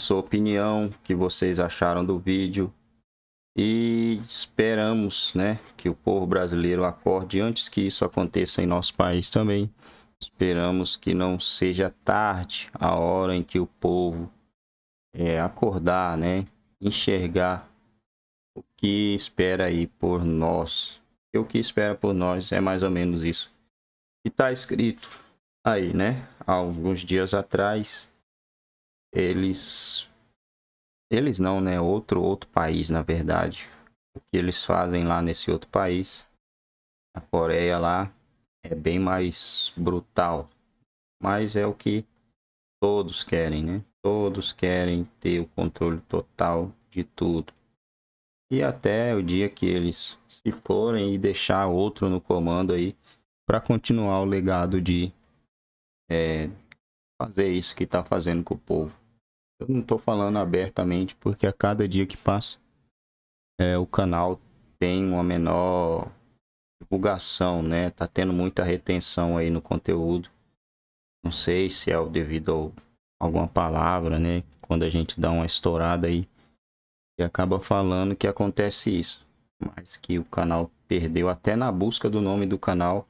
sua opinião, o que vocês acharam do vídeo. E esperamos né, que o povo brasileiro acorde antes que isso aconteça em nosso país também. Esperamos que não seja tarde a hora em que o povo é, acordar, né, enxergar o que espera aí por nós. E o que espera por nós é mais ou menos isso. E está escrito aí, né, há alguns dias atrás, eles eles não, né? Outro outro país, na verdade. O que eles fazem lá nesse outro país, a Coreia lá é bem mais brutal. Mas é o que todos querem, né? Todos querem ter o controle total de tudo. E até o dia que eles se forem e deixar outro no comando aí para continuar o legado de é, fazer isso que está fazendo com o povo. Eu não tô falando abertamente porque a cada dia que passa é, o canal tem uma menor divulgação, né? Tá tendo muita retenção aí no conteúdo. Não sei se é o devido a alguma palavra, né? Quando a gente dá uma estourada aí e acaba falando que acontece isso, mas que o canal perdeu até na busca do nome do canal.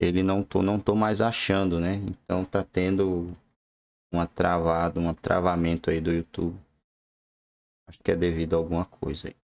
Ele não tô, não tô mais achando, né? Então tá tendo uma travada, um travamento aí do YouTube. Acho que é devido a alguma coisa aí.